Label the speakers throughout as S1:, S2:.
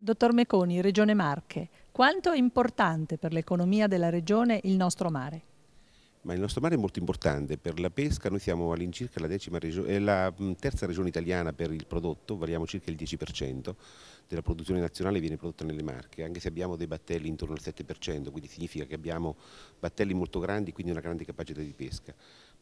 S1: Dottor Meconi, Regione Marche, quanto è importante per l'economia della Regione il nostro mare?
S2: ma il nostro mare è molto importante per la pesca, noi siamo all'incirca la, la, terza regione italiana per il prodotto, variamo circa il 10% della produzione nazionale viene prodotta nelle Marche, anche se abbiamo dei battelli intorno al 7%, quindi significa che abbiamo battelli molto grandi, quindi una grande capacità di pesca.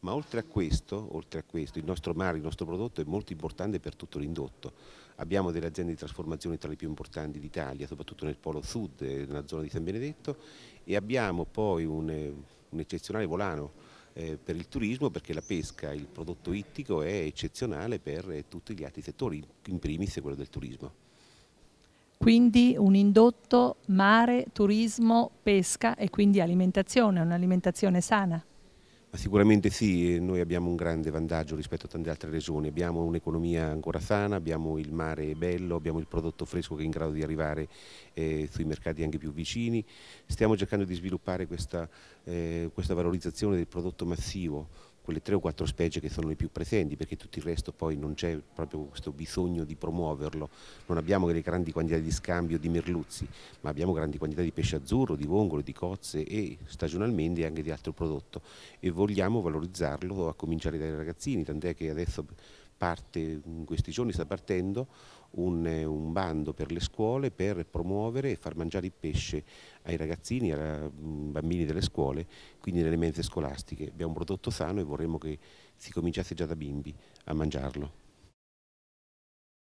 S2: Ma oltre a questo, oltre a questo il nostro mare, il nostro prodotto è molto importante per tutto l'indotto. Abbiamo delle aziende di trasformazione tra le più importanti d'Italia, soprattutto nel polo sud, eh, nella zona di San Benedetto, e abbiamo poi un eh, un eccezionale volano eh, per il turismo perché la pesca, il prodotto ittico è eccezionale per eh, tutti gli altri settori, in primis quello del turismo.
S1: Quindi un indotto mare, turismo, pesca e quindi alimentazione, un'alimentazione sana?
S2: Sicuramente sì, noi abbiamo un grande vantaggio rispetto a tante altre regioni, abbiamo un'economia ancora sana, abbiamo il mare bello, abbiamo il prodotto fresco che è in grado di arrivare eh, sui mercati anche più vicini, stiamo cercando di sviluppare questa, eh, questa valorizzazione del prodotto massivo quelle tre o quattro specie che sono le più presenti, perché tutto il resto poi non c'è proprio questo bisogno di promuoverlo. Non abbiamo delle grandi quantità di scambio di merluzzi, ma abbiamo grandi quantità di pesce azzurro, di vongole, di cozze e stagionalmente anche di altro prodotto e vogliamo valorizzarlo a cominciare dai ragazzini, tant'è che adesso parte, in questi giorni sta partendo un, un, bando per le scuole per promuovere e far mangiare il pesce ai ragazzini, ai bambini delle scuole, quindi nelle mense scolastiche. Abbiamo un prodotto sano e vorremmo che si cominciasse già da bimbi a mangiarlo.